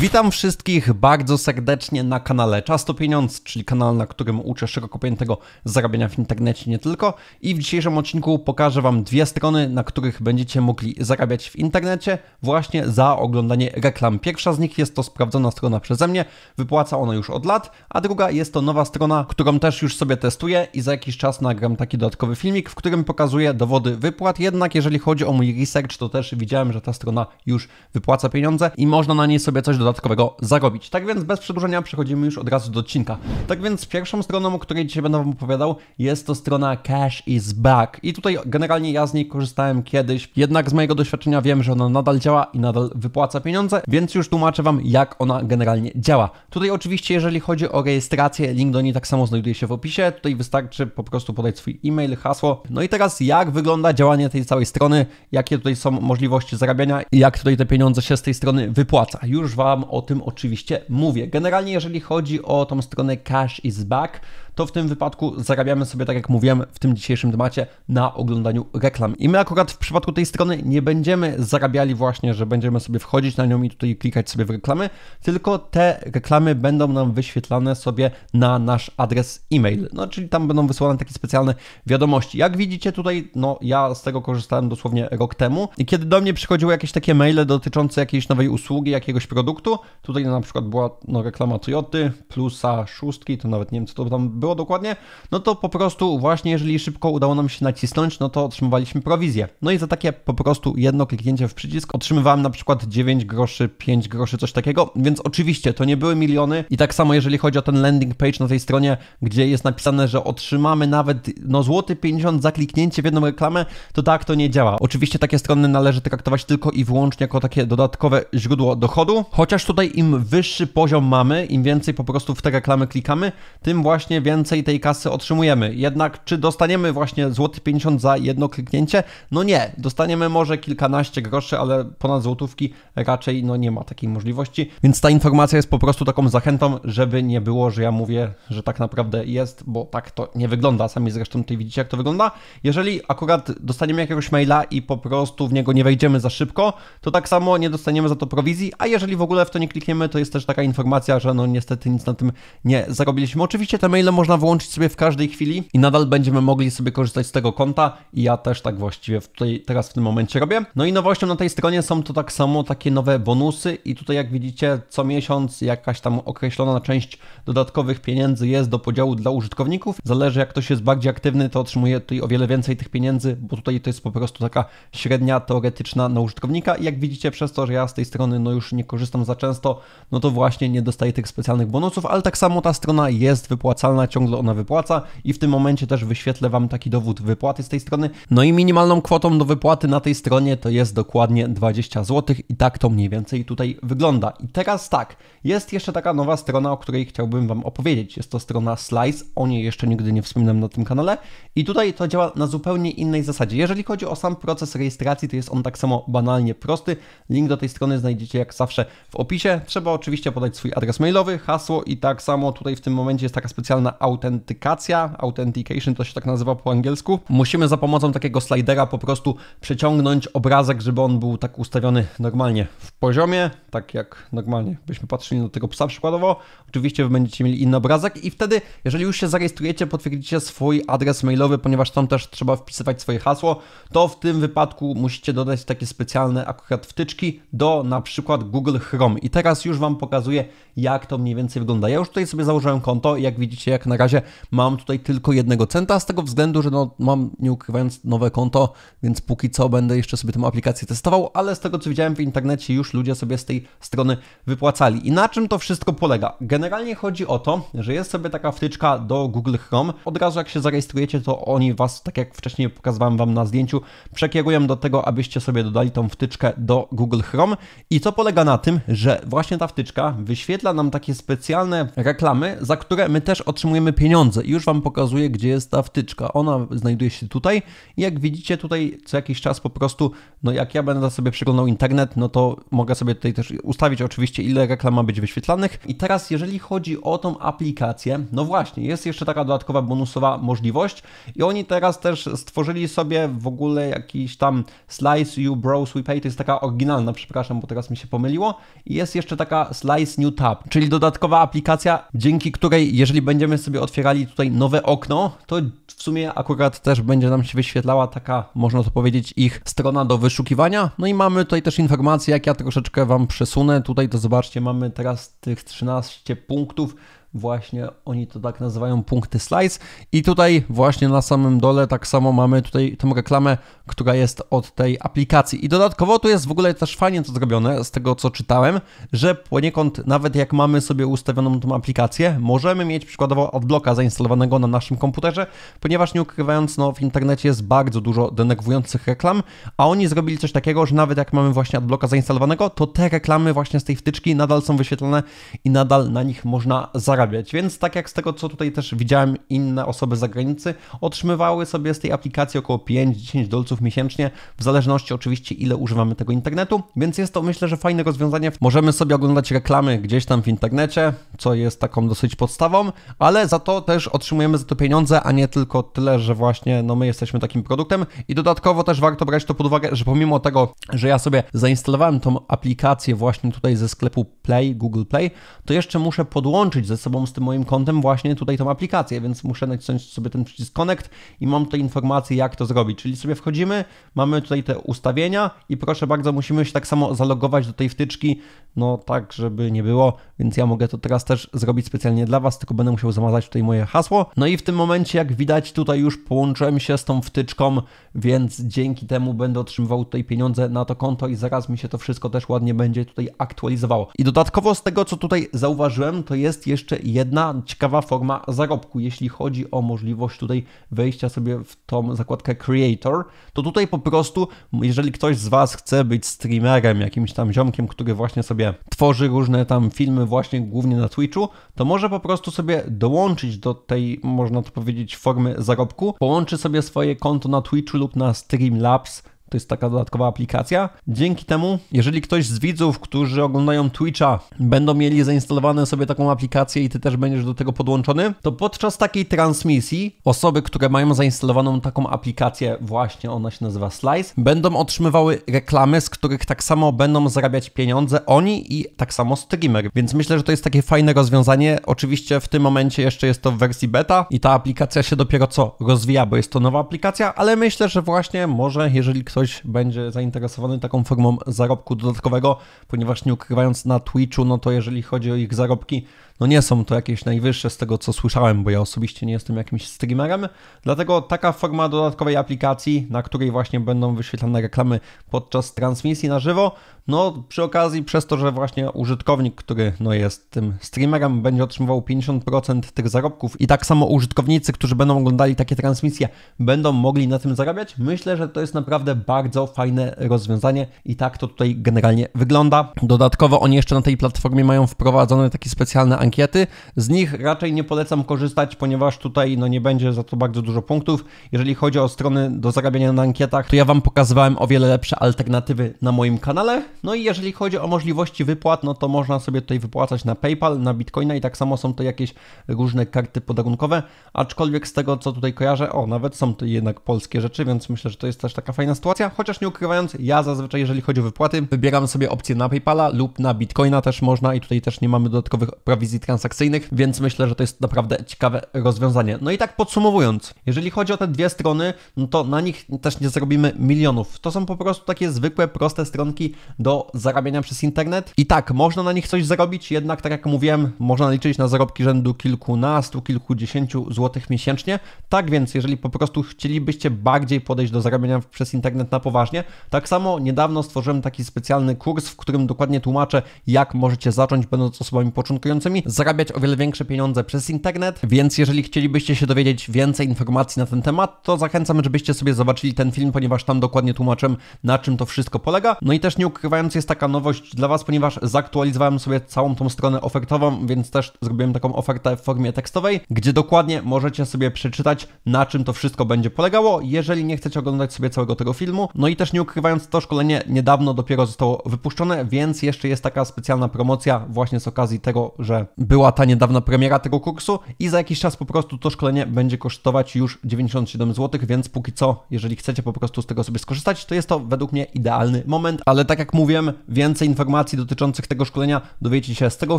Witam wszystkich bardzo serdecznie na kanale Czas to Pieniądz, czyli kanał, na którym uczę szeroko pojętego zarabiania w internecie nie tylko. I w dzisiejszym odcinku pokażę Wam dwie strony, na których będziecie mogli zarabiać w internecie właśnie za oglądanie reklam. Pierwsza z nich jest to sprawdzona strona przeze mnie, wypłaca ona już od lat, a druga jest to nowa strona, którą też już sobie testuję i za jakiś czas nagram taki dodatkowy filmik, w którym pokazuję dowody wypłat. Jednak jeżeli chodzi o mój research, to też widziałem, że ta strona już wypłaca pieniądze i można na niej sobie coś dodać dodatkowego zarobić. Tak więc bez przedłużenia przechodzimy już od razu do odcinka. Tak więc pierwszą stroną, o której dzisiaj będę Wam opowiadał, jest to strona Cash is Back. I tutaj generalnie ja z niej korzystałem kiedyś, jednak z mojego doświadczenia wiem, że ona nadal działa i nadal wypłaca pieniądze, więc już tłumaczę Wam, jak ona generalnie działa. Tutaj oczywiście, jeżeli chodzi o rejestrację, link do niej tak samo znajduje się w opisie. Tutaj wystarczy po prostu podać swój e-mail, hasło. No i teraz jak wygląda działanie tej całej strony, jakie tutaj są możliwości zarabiania i jak tutaj te pieniądze się z tej strony wypłaca. Już Wam Wam o tym oczywiście mówię. Generalnie jeżeli chodzi o tą stronę Cash is Back, to w tym wypadku zarabiamy sobie, tak jak mówiłem w tym dzisiejszym temacie, na oglądaniu reklam. I my akurat w przypadku tej strony nie będziemy zarabiali właśnie, że będziemy sobie wchodzić na nią i tutaj klikać sobie w reklamy, tylko te reklamy będą nam wyświetlane sobie na nasz adres e-mail. No, czyli tam będą wysyłane takie specjalne wiadomości. Jak widzicie tutaj, no ja z tego korzystałem dosłownie rok temu i kiedy do mnie przychodziły jakieś takie maile dotyczące jakiejś nowej usługi, jakiegoś produktu, tutaj na przykład była no, reklama Toyoty, plusa szóstki, to nawet nie wiem co to tam było dokładnie, no to po prostu właśnie jeżeli szybko udało nam się nacisnąć, no to otrzymywaliśmy prowizję. No i za takie po prostu jedno kliknięcie w przycisk otrzymywałem na przykład 9 groszy, 5 groszy, coś takiego, więc oczywiście to nie były miliony i tak samo jeżeli chodzi o ten landing page na tej stronie, gdzie jest napisane, że otrzymamy nawet no złoty 50 za kliknięcie w jedną reklamę, to tak to nie działa. Oczywiście takie strony należy traktować tylko i wyłącznie jako takie dodatkowe źródło dochodu, chociaż tutaj im wyższy poziom mamy, im więcej po prostu w te reklamy klikamy, tym właśnie więcej tej kasy otrzymujemy. Jednak czy dostaniemy właśnie złoty 50 za jedno kliknięcie? No nie, dostaniemy może kilkanaście groszy, ale ponad złotówki raczej no nie ma takiej możliwości. Więc ta informacja jest po prostu taką zachętą, żeby nie było, że ja mówię, że tak naprawdę jest, bo tak to nie wygląda. Sami zresztą tutaj widzicie, jak to wygląda. Jeżeli akurat dostaniemy jakiegoś maila i po prostu w niego nie wejdziemy za szybko, to tak samo nie dostaniemy za to prowizji, a jeżeli w ogóle w to nie klikniemy, to jest też taka informacja, że no niestety nic na tym nie zarobiliśmy. Oczywiście te maile można wyłączyć sobie w każdej chwili i nadal będziemy mogli sobie korzystać z tego konta i ja też tak właściwie tutaj, teraz w tym momencie robię. No i nowością na tej stronie są to tak samo takie nowe bonusy i tutaj jak widzicie co miesiąc jakaś tam określona część dodatkowych pieniędzy jest do podziału dla użytkowników. Zależy jak ktoś jest bardziej aktywny to otrzymuje tutaj o wiele więcej tych pieniędzy, bo tutaj to jest po prostu taka średnia teoretyczna na użytkownika i jak widzicie przez to, że ja z tej strony no już nie korzystam za często, no to właśnie nie dostaję tych specjalnych bonusów, ale tak samo ta strona jest wypłacalna ciągle ona wypłaca i w tym momencie też wyświetlę Wam taki dowód wypłaty z tej strony. No i minimalną kwotą do wypłaty na tej stronie to jest dokładnie 20 zł i tak to mniej więcej tutaj wygląda. I teraz tak, jest jeszcze taka nowa strona, o której chciałbym Wam opowiedzieć. Jest to strona Slice, o niej jeszcze nigdy nie wspominam na tym kanale i tutaj to działa na zupełnie innej zasadzie. Jeżeli chodzi o sam proces rejestracji, to jest on tak samo banalnie prosty. Link do tej strony znajdziecie jak zawsze w opisie. Trzeba oczywiście podać swój adres mailowy, hasło i tak samo tutaj w tym momencie jest taka specjalna autentykacja, authentication to się tak nazywa po angielsku. Musimy za pomocą takiego slidera po prostu przeciągnąć obrazek, żeby on był tak ustawiony normalnie w poziomie, tak jak normalnie byśmy patrzyli na tego psa przykładowo. Oczywiście wy będziecie mieli inny obrazek i wtedy, jeżeli już się zarejestrujecie, potwierdzicie swój adres mailowy, ponieważ tam też trzeba wpisywać swoje hasło, to w tym wypadku musicie dodać takie specjalne akurat wtyczki do na przykład Google Chrome. I teraz już Wam pokazuję, jak to mniej więcej wygląda. Ja już tutaj sobie założyłem konto i jak widzicie, jak na razie mam tutaj tylko jednego centa, z tego względu, że no, mam, nie ukrywając, nowe konto, więc póki co będę jeszcze sobie tę aplikację testował, ale z tego co widziałem w internecie, już ludzie sobie z tej strony wypłacali. I na czym to wszystko polega? Generalnie chodzi o to, że jest sobie taka wtyczka do Google Chrome. Od razu jak się zarejestrujecie, to oni was, tak jak wcześniej pokazywałem wam na zdjęciu, przekierują do tego, abyście sobie dodali tą wtyczkę do Google Chrome. I co polega na tym, że właśnie ta wtyczka wyświetla nam takie specjalne reklamy, za które my też otrzymujemy dostaniemy pieniądze. I już Wam pokazuję, gdzie jest ta wtyczka. Ona znajduje się tutaj i jak widzicie tutaj co jakiś czas po prostu, no jak ja będę sobie przeglądał internet, no to mogę sobie tutaj też ustawić oczywiście ile reklam ma być wyświetlanych. I teraz jeżeli chodzi o tą aplikację, no właśnie, jest jeszcze taka dodatkowa bonusowa możliwość i oni teraz też stworzyli sobie w ogóle jakiś tam Slice You Browse We Pay, to jest taka oryginalna, przepraszam, bo teraz mi się pomyliło. I jest jeszcze taka Slice New Tab, czyli dodatkowa aplikacja, dzięki której jeżeli będziemy sobie sobie otwierali tutaj nowe okno, to w sumie akurat też będzie nam się wyświetlała taka, można to powiedzieć, ich strona do wyszukiwania. No i mamy tutaj też informacje, jak ja troszeczkę Wam przesunę. Tutaj to zobaczcie, mamy teraz tych 13 punktów, Właśnie oni to tak nazywają punkty slice. I tutaj właśnie na samym dole tak samo mamy tutaj tą reklamę, która jest od tej aplikacji. I dodatkowo tu jest w ogóle też fajnie to zrobione, z tego co czytałem, że poniekąd nawet jak mamy sobie ustawioną tą aplikację, możemy mieć przykładowo adblocka zainstalowanego na naszym komputerze, ponieważ nie ukrywając, no w internecie jest bardzo dużo denerwujących reklam, a oni zrobili coś takiego, że nawet jak mamy właśnie adblocka zainstalowanego, to te reklamy właśnie z tej wtyczki nadal są wyświetlane i nadal na nich można zarobić zarabiać. Więc tak jak z tego, co tutaj też widziałem, inne osoby z zagranicy otrzymywały sobie z tej aplikacji około 5-10 dolców miesięcznie, w zależności oczywiście ile używamy tego internetu, więc jest to myślę, że fajne rozwiązanie. Możemy sobie oglądać reklamy gdzieś tam w internecie, co jest taką dosyć podstawą, ale za to też otrzymujemy za to pieniądze, a nie tylko tyle, że właśnie no my jesteśmy takim produktem i dodatkowo też warto brać to pod uwagę, że pomimo tego, że ja sobie zainstalowałem tą aplikację właśnie tutaj ze sklepu Play, Google Play, to jeszcze muszę podłączyć ze sobą sobą, z tym moim kontem właśnie tutaj tą aplikację, więc muszę nacisnąć sobie ten przycisk Connect i mam tutaj informację, jak to zrobić. Czyli sobie wchodzimy, mamy tutaj te ustawienia i proszę bardzo, musimy się tak samo zalogować do tej wtyczki, no tak, żeby nie było, więc ja mogę to teraz też zrobić specjalnie dla Was, tylko będę musiał zamazać tutaj moje hasło. No i w tym momencie, jak widać, tutaj już połączyłem się z tą wtyczką, więc dzięki temu będę otrzymywał tutaj pieniądze na to konto i zaraz mi się to wszystko też ładnie będzie tutaj aktualizowało. I dodatkowo z tego, co tutaj zauważyłem, to jest jeszcze jedna ciekawa forma zarobku, jeśli chodzi o możliwość tutaj wejścia sobie w tą zakładkę Creator, to tutaj po prostu, jeżeli ktoś z Was chce być streamerem, jakimś tam ziomkiem, który właśnie sobie tworzy różne tam filmy właśnie głównie na Twitchu, to może po prostu sobie dołączyć do tej, można to powiedzieć, formy zarobku, połączy sobie swoje konto na Twitchu lub na Streamlabs to jest taka dodatkowa aplikacja. Dzięki temu, jeżeli ktoś z widzów, którzy oglądają Twitcha, będą mieli zainstalowane sobie taką aplikację i ty też będziesz do tego podłączony, to podczas takiej transmisji osoby, które mają zainstalowaną taką aplikację, właśnie ona się nazywa Slice, będą otrzymywały reklamy, z których tak samo będą zarabiać pieniądze oni i tak samo streamer. Więc myślę, że to jest takie fajne rozwiązanie. Oczywiście w tym momencie jeszcze jest to w wersji beta i ta aplikacja się dopiero co rozwija, bo jest to nowa aplikacja, ale myślę, że właśnie może, jeżeli ktoś ktoś będzie zainteresowany taką formą zarobku dodatkowego, ponieważ nie ukrywając na Twitchu, no to jeżeli chodzi o ich zarobki, no nie są to jakieś najwyższe z tego, co słyszałem, bo ja osobiście nie jestem jakimś streamerem. Dlatego taka forma dodatkowej aplikacji, na której właśnie będą wyświetlane reklamy podczas transmisji na żywo, no przy okazji przez to, że właśnie użytkownik, który no jest tym streamerem, będzie otrzymywał 50% tych zarobków i tak samo użytkownicy, którzy będą oglądali takie transmisje, będą mogli na tym zarabiać. Myślę, że to jest naprawdę bardzo fajne rozwiązanie i tak to tutaj generalnie wygląda. Dodatkowo oni jeszcze na tej platformie mają wprowadzone specjalny ankiet, ankiety. Z nich raczej nie polecam korzystać, ponieważ tutaj no, nie będzie za to bardzo dużo punktów. Jeżeli chodzi o strony do zarabiania na ankietach, to ja Wam pokazywałem o wiele lepsze alternatywy na moim kanale. No i jeżeli chodzi o możliwości wypłat, no to można sobie tutaj wypłacać na PayPal, na Bitcoina i tak samo są to jakieś różne karty podarunkowe, aczkolwiek z tego co tutaj kojarzę, o nawet są to jednak polskie rzeczy, więc myślę, że to jest też taka fajna sytuacja, chociaż nie ukrywając, ja zazwyczaj jeżeli chodzi o wypłaty, wybieram sobie opcję na PayPala lub na Bitcoina też można i tutaj też nie mamy dodatkowych prowizji transakcyjnych, więc myślę, że to jest naprawdę ciekawe rozwiązanie. No i tak podsumowując, jeżeli chodzi o te dwie strony, no to na nich też nie zrobimy milionów. To są po prostu takie zwykłe, proste stronki do zarabiania przez internet. I tak, można na nich coś zarobić, jednak tak jak mówiłem, można liczyć na zarobki rzędu kilkunastu, kilkudziesięciu złotych miesięcznie. Tak więc, jeżeli po prostu chcielibyście bardziej podejść do zarabiania przez internet na poważnie, tak samo niedawno stworzyłem taki specjalny kurs, w którym dokładnie tłumaczę, jak możecie zacząć będąc osobami początkującymi, zarabiać o wiele większe pieniądze przez internet, więc jeżeli chcielibyście się dowiedzieć więcej informacji na ten temat, to zachęcam, żebyście sobie zobaczyli ten film, ponieważ tam dokładnie tłumaczę, na czym to wszystko polega. No i też nie ukrywając, jest taka nowość dla Was, ponieważ zaktualizowałem sobie całą tą stronę ofertową, więc też zrobiłem taką ofertę w formie tekstowej, gdzie dokładnie możecie sobie przeczytać, na czym to wszystko będzie polegało, jeżeli nie chcecie oglądać sobie całego tego filmu. No i też nie ukrywając, to szkolenie niedawno dopiero zostało wypuszczone, więc jeszcze jest taka specjalna promocja właśnie z okazji tego, że była ta niedawna premiera tego kursu i za jakiś czas po prostu to szkolenie będzie kosztować już 97 zł, więc póki co, jeżeli chcecie po prostu z tego sobie skorzystać, to jest to według mnie idealny moment, ale tak jak mówiłem, więcej informacji dotyczących tego szkolenia dowiecie się z tego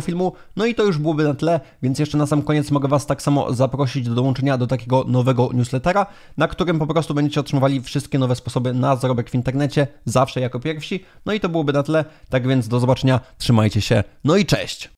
filmu, no i to już byłoby na tyle, więc jeszcze na sam koniec mogę Was tak samo zaprosić do dołączenia do takiego nowego newslettera, na którym po prostu będziecie otrzymywali wszystkie nowe sposoby na zarobek w internecie, zawsze jako pierwsi, no i to byłoby na tyle, tak więc do zobaczenia, trzymajcie się, no i cześć!